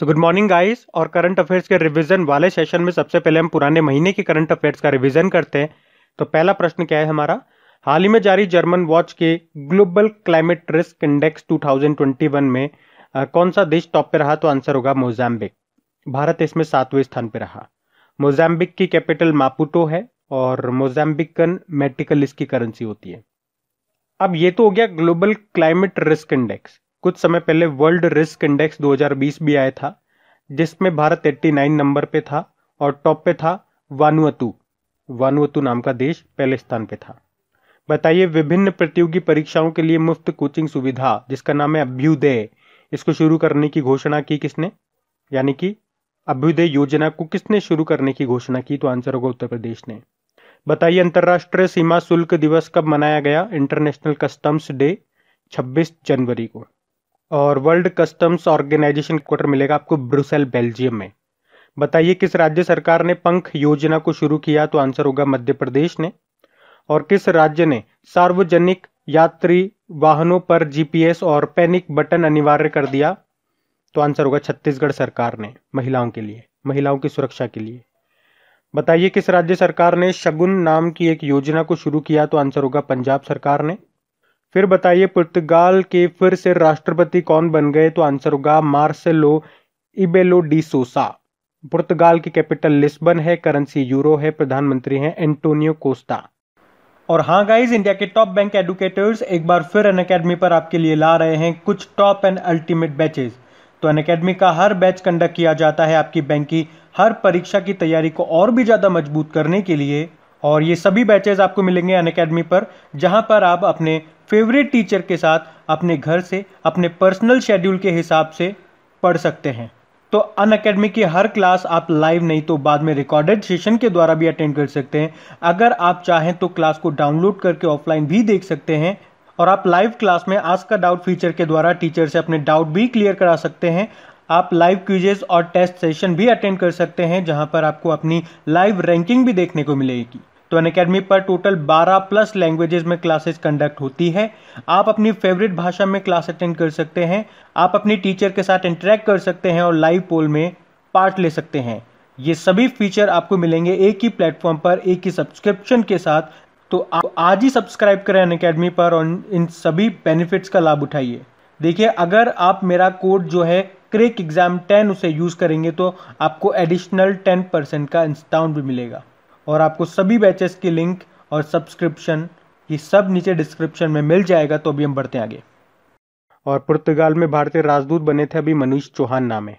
सो good morning guys और current affairs के revision वाले सेशन में सबसे पहले हम पुराने महीने के करंट अफेयर्स का रिवीजन करते हैं तो पहला प्रश्न क्या है हमारा हाल ही में जारी जर्मन वॉच के ग्लोबल क्लाइमेट रिस्क इंडेक्स 2021 में आ, कौन सा देश टॉप पे रहा तो आंसर होगा मोजाम्बिक भारत इसमें सातवें स्थान पर रहा मोजाम्बिक की कैपिटल मापुटो है और मोजाम्बिकन मेटिकल इसकी करेंसी होती है अब ये तो हो गया ग्लोबल क्लाइमेट रिस्क इंडेक्स कुछ समय पहले वर्ल्ड रिस्क इंडेक्स 2020 भी आया था जिसमें भारत 89 नंबर पे था और टॉप पे था वानुअतु वानुअतु नाम का देश पहले स्थान पे था बताइए विभिन्न प्रतियोगी परीक्षाओं के लिए मुफ्त कोचिंग सुविधा जिसका नाम है अभ्युदय इसको शुरू करने की घोषणा की किसने यानी कि अभ्युदय योजना को किसने शुरू करने की घोषणा की तो आंसर होगा उत्तर प्रदेश ने बताइए अंतर्राष्ट्रीय सीमा शुल्क दिवस कब मनाया गया इंटरनेशनल कस्टम्स डे 26 जनवरी को और वर्ल्ड कस्टम्स ऑर्गेनाइजेशन क्वार्टर मिलेगा आपको ब्रुसेल बेल्जियम में बताइए किस राज्य सरकार ने पंख योजना को शुरू किया तो आंसर होगा मध्य प्रदेश ने और किस राज्य ने सार्वजनिक यात्री वाहनों पर जीपीएस और पैनिक बटन अनिवार्य कर दिया तो आंसर होगा छत्तीसगढ़ सरकार ने महिलाओं के लिए महिलाओं की सुरक्षा के लिए बताइए किस राज्य सरकार ने शगुन नाम की एक योजना को शुरू किया तो आंसर होगा पंजाब सरकार ने फिर बताइए पुर्तगाल के फिर से राष्ट्रपति कौन बन गए तो आंसर होगा मार्सेलो इबेलो डी सोसा पुर्तगाल की कैपिटल लिस्बन है करेंसी यूरो है प्रधानमंत्री हैं एंटोनियो कोस्टा और हाँ गाइज इंडिया के टॉप बैंक एडुकेटर्स एक बार फिर अन अकेडमी पर आपके लिए ला रहे हैं कुछ टॉप एंड अल्टीमेट बैचेज तो अन अकेडमी का हर बैच कंडक्ट किया जाता है आपकी बैंक की हर परीक्षा की तैयारी को और भी ज़्यादा मजबूत करने के लिए और ये सभी बैचेज आपको मिलेंगे अन अकेडमी पर जहाँ पर आप अपने फेवरेट टीचर के साथ अपने घर से अपने पर्सनल शेड्यूल के हिसाब से पढ़ सकते हैं तो अन अकेडमी की हर क्लास आप लाइव नहीं तो बाद में रिकॉर्डेड सेशन के द्वारा भी अटेंड कर सकते हैं अगर आप चाहें तो क्लास को डाउनलोड करके ऑफलाइन भी देख सकते हैं और आप लाइव क्लास में आज का डाउट फीचर के द्वारा टीचर से अपने डाउट भी क्लियर करा सकते हैं आप लाइव क्यूजेस और टेस्ट सेशन भी अटेंड कर सकते हैं जहां पर आपको अपनी लाइव रैंकिंग भी देखने को मिलेगी तो अन अकेडमी पर टोटल 12 प्लस लैंग्वेजेस में क्लासेस कंडक्ट होती है आप अपनी फेवरेट भाषा में क्लास अटेंड कर सकते हैं आप अपनी टीचर के साथ इंटरेक्ट कर सकते हैं और लाइव पोल में पार्ट ले सकते हैं ये सभी फीचर आपको मिलेंगे एक ही प्लेटफॉर्म पर एक ही सब्सक्रिप्शन के साथ तो आप आज ही सब्सक्राइब करें अन अकेडमी पर और इन सभी बेनिफिट्स का लाभ उठाइए देखिए अगर आप मेरा कोड जो है क्रेक एग्ज़ाम टेन उसे यूज़ करेंगे तो आपको एडिशनल टेन परसेंट का इंस्टाउंट भी मिलेगा और आपको सभी बैचेस की लिंक और सब्सक्रिप्शन ये सब नीचे डिस्क्रिप्शन में मिल जाएगा तो अभी हम बढ़ते आगे और पुर्तगाल में भारतीय राजदूत बने थे अभी मनीष चौहान नामे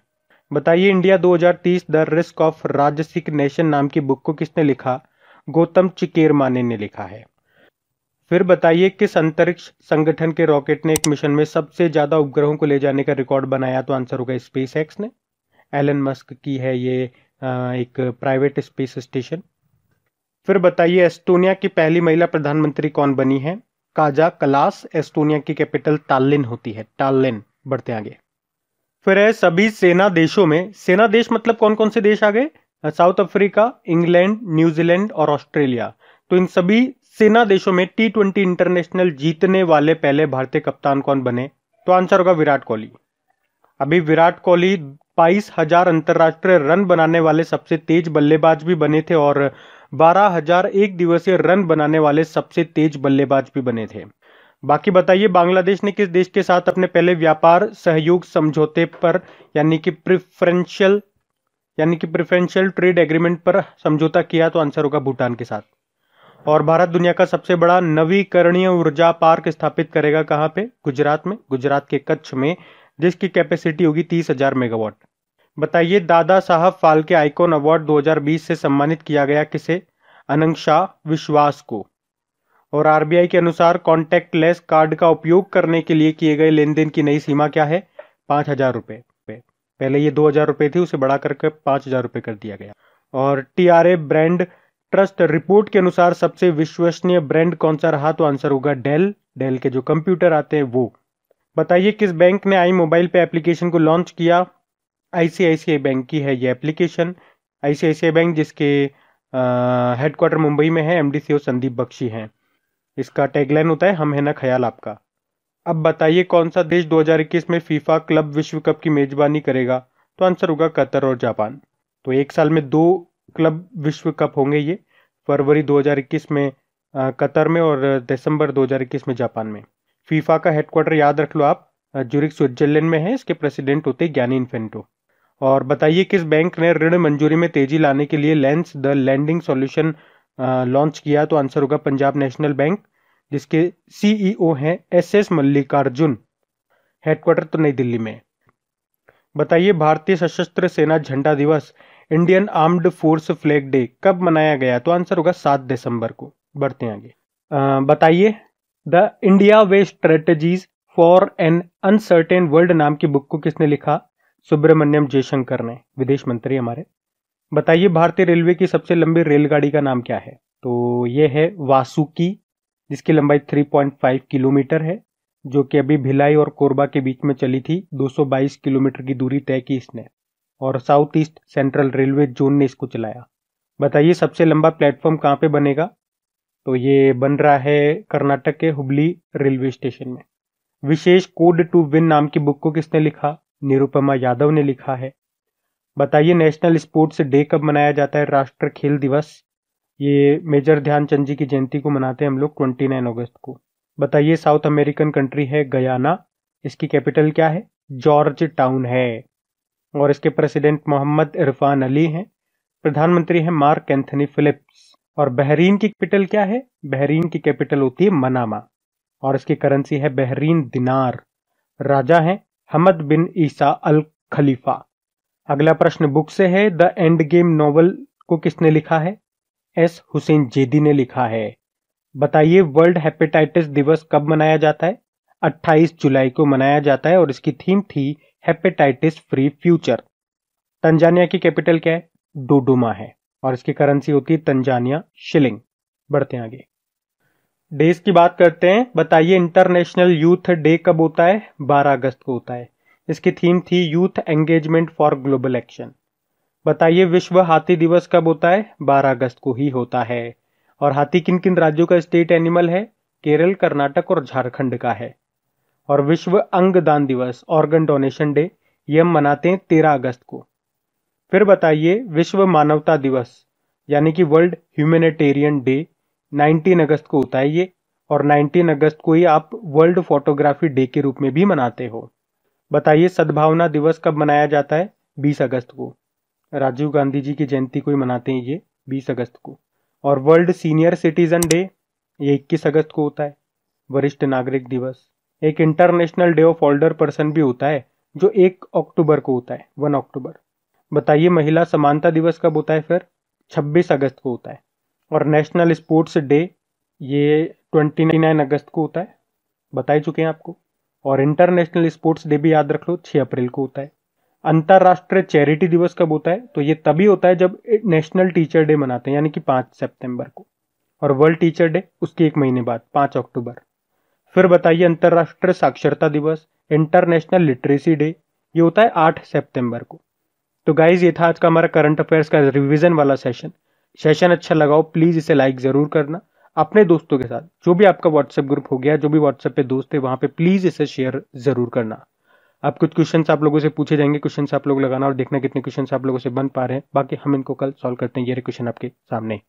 बताइए इंडिया 2030 द रिस्क ऑफ राजसिक नेशन नाम की बुक को किसने लिखा गौतम चिकेर माने ने लिखा है फिर बताइए किस अंतरिक्ष संगठन के रॉकेट ने एक मिशन में सबसे ज्यादा उपग्रहों को ले जाने का रिकॉर्ड बनाया तो आंसर होगा स्पेस एक्स ने एलन मस्क की है ये एक प्राइवेट स्पेस स्टेशन फिर बताइए एस्टोनिया की पहली महिला प्रधानमंत्री कौन बनी है काजा कलास एस्टोनिया की कैपिटल तालिन होती है तालिन बढ़ते आगे फिर है सभी सेना देशों में सेना देश मतलब कौन कौन से देश आ गए साउथ अफ्रीका इंग्लैंड न्यूजीलैंड और ऑस्ट्रेलिया तो इन सभी सेना देशों में टी ट्वेंटी इंटरनेशनल जीतने वाले पहले भारतीय कप्तान कौन बने तो आंसर होगा विराट कोहली अभी विराट कोहली बाईस हजार अंतर्राष्ट्रीय रन बनाने वाले सबसे तेज बल्लेबाज भी बने थे और बारह हजार एक दिवसीय रन बनाने वाले सबसे तेज बल्लेबाज भी बने थे बाकी बताइए बांग्लादेश ने किस देश के साथ अपने पहले व्यापार सहयोग समझौते पर यानी कि प्रिफरेंशियल यानी कि प्रिफरेंशियल ट्रेड एग्रीमेंट पर समझौता किया तो आंसर होगा भूटान के साथ और भारत दुनिया का सबसे बड़ा नवीकरणीय ऊर्जा पार्क स्थापित करेगा कहाँ पे गुजरात में गुजरात के कच्छ में जिसकी कैपेसिटी होगी तीस हजार मेगावाट बताइए दादा साहब फाल्के आइकॉन अवार्ड 2020 से सम्मानित किया गया किसे अनंग शाह विश्वास को और आरबीआई के अनुसार लेस कार्ड का उपयोग करने के लिए किए गए लेन देन की नई सीमा क्या है पांच हजार रुपए पहले ये दो हजार रुपए थी उसे बढ़ा करके पांच हजार रुपए कर दिया गया और T R A brand trust report के अनुसार सबसे विश्वसनीय ब्रांड कौन सा रहा तो आंसर होगा डेल डेल के जो कंप्यूटर आते हैं वो बताइए किस बैंक ने आई मोबाइल पे एप्लीकेशन को लॉन्च किया आईसीआईसीआई बैंक की है ये एप्लीकेशन आईसीआईसीआई बैंक जिसके हेडक्वार्टर मुंबई में है सी ओ संदीप बख्शी हैं इसका टैगलाइन होता है हम है ना ख्याल आपका अब बताइए कौन सा देश 2021 में फीफा क्लब विश्व कप की मेजबानी करेगा तो आंसर होगा कतर और जापान तो एक साल में दो क्लब विश्व कप होंगे ये फरवरी 2021 में आ, कतर में और दिसंबर 2021 में जापान में फीफा का हेडक्वार्टर याद रख लो आप जूरिक स्विट्जरलैंड में है इसके प्रेसिडेंट होते ज्ञानी इन्फेंटो और बताइए किस बैंक ने ऋण मंजूरी में तेजी लाने के लिए lens the landing solution launch किया तो आंसर होगा पंजाब नेशनल बैंक जिसके सीईओ e हैं एस एस मल्लिकार्जुन हेडक्वार्टर तो नई दिल्ली में बताइए भारतीय सशस्त्र सेना झंडा दिवस Indian armed force flag day कब मनाया गया तो आंसर होगा सात दिसंबर को बढ़ते आगे बताइए the India way strategies for an uncertain world नाम की बुक को किसने लिखा सुब्रमण्यम जयशंकर ने विदेश मंत्री हमारे बताइए भारतीय रेलवे की सबसे लंबी रेलगाड़ी का नाम क्या है तो ये है वासुकी जिसकी लंबाई 3.5 किलोमीटर है जो कि अभी भिलाई और कोरबा के बीच में चली थी 222 किलोमीटर की दूरी तय की इसने और south east central railway zone ने इसको चलाया बताइए सबसे लंबा प्लेटफॉर्म कहाँ पे बनेगा तो ये बन रहा है कर्नाटक के हुबली रेलवे स्टेशन में विशेष कोड टू विन नाम की बुक को किसने लिखा निरुपमा यादव ने लिखा है बताइए नेशनल स्पोर्ट्स डे कब मनाया जाता है राष्ट्र खेल दिवस ये मेजर ध्यानचंद जी की जयंती को मनाते हैं हम लोग ट्वेंटी नाइन अगस्त को बताइए साउथ अमेरिकन कंट्री है गयाना इसकी कैपिटल क्या है जॉर्ज टाउन है और इसके प्रेसिडेंट मोहम्मद इरफान अली हैं प्रधानमंत्री हैं मार्क एंथनी फिलिप्स और बहरीन की कैपिटल क्या है बहरीन की कैपिटल होती है मनामा और इसकी करेंसी है बहरीन दिनार राजा हैं हमद बिन ईसा अल खलीफा अगला प्रश्न बुक से है द एंड गेम नॉवल को किसने लिखा है एस हुसैन जेदी ने लिखा है बताइए वर्ल्ड हेपेटाइटिस दिवस कब मनाया जाता है 28 जुलाई को मनाया जाता है और इसकी थीम थी हेपेटाइटिस फ्री फ्यूचर तंजानिया की कैपिटल क्या है डोडोमा है और इसकी करेंसी होती है तंजानिया शिलिंग बढ़ते आगे डेज की बात करते हैं बताइए इंटरनेशनल यूथ डे कब होता है 12 अगस्त को होता है इसकी थीम थी youth engagement for global action बताइए विश्व हाथी दिवस कब होता है 12 अगस्त को ही होता है और हाथी किन किन राज्यों का स्टेट एनिमल है केरल कर्नाटक और झारखंड का है और विश्व अंगदान दिवस ऑर्गन डोनेशन डे ये हम मनाते हैं तेरह अगस्त को फिर बताइए विश्व मानवता दिवस यानी कि वर्ल्ड ह्यूमेनिटेरियन डे 19 अगस्त को उतारिए और 19 अगस्त को ही आप वर्ल्ड फोटोग्राफी डे के रूप में भी मनाते हो बताइए सद्भावना दिवस कब मनाया जाता है 20 अगस्त को राजीव गांधी जी की जयंती को ही मनाते हैं ये 20 अगस्त को और वर्ल्ड सीनियर सिटीजन डे ये 21 अगस्त को होता है वरिष्ठ नागरिक दिवस एक international day of older person भी होता है जो एक अक्टूबर को होता है वन अक्टूबर बताइए महिला समानता दिवस कब होता है फिर छब्बीस अगस्त को होता है और नेशनल स्पोर्ट्स डे ये ट्वेंटी नाइन अगस्त को होता है बता ही चुके हैं आपको और इंटरनेशनल स्पोर्ट्स डे भी याद रख लो छः अप्रैल को होता है अंतर्राष्ट्रीय चैरिटी दिवस कब होता है तो ये तभी होता है जब नेशनल टीचर डे मनाते हैं यानी कि पाँच सेप्टेम्बर को और वर्ल्ड टीचर डे उसके एक महीने बाद पाँच अक्टूबर फिर बताइए अंतर्राष्ट्रीय साक्षरता दिवस इंटरनेशनल लिटरेसी डे ये होता है आठ सेप्टेम्बर को तो गाइज ये था आज का हमारा करंट अफेयर्स का रिविजन वाला सेशन सेशन अच्छा लगाओ प्लीज़ इसे लाइक ज़रूर करना अपने दोस्तों के साथ जो भी आपका व्हाट्सएप ग्रुप हो गया जो भी व्हाट्सएप पे दोस्त है वहाँ पे प्लीज़ इसे शेयर ज़रूर करना आप कुछ क्वेश्चन आप लोगों से पूछे जाएंगे क्वेश्चन आप लोग लगाना और देखना कितने क्वेश्चन आप लोगों से बन पा रहे हैं बाकी हम इनको कल सॉल्व करते हैं ये क्वेश्चन आपके सामने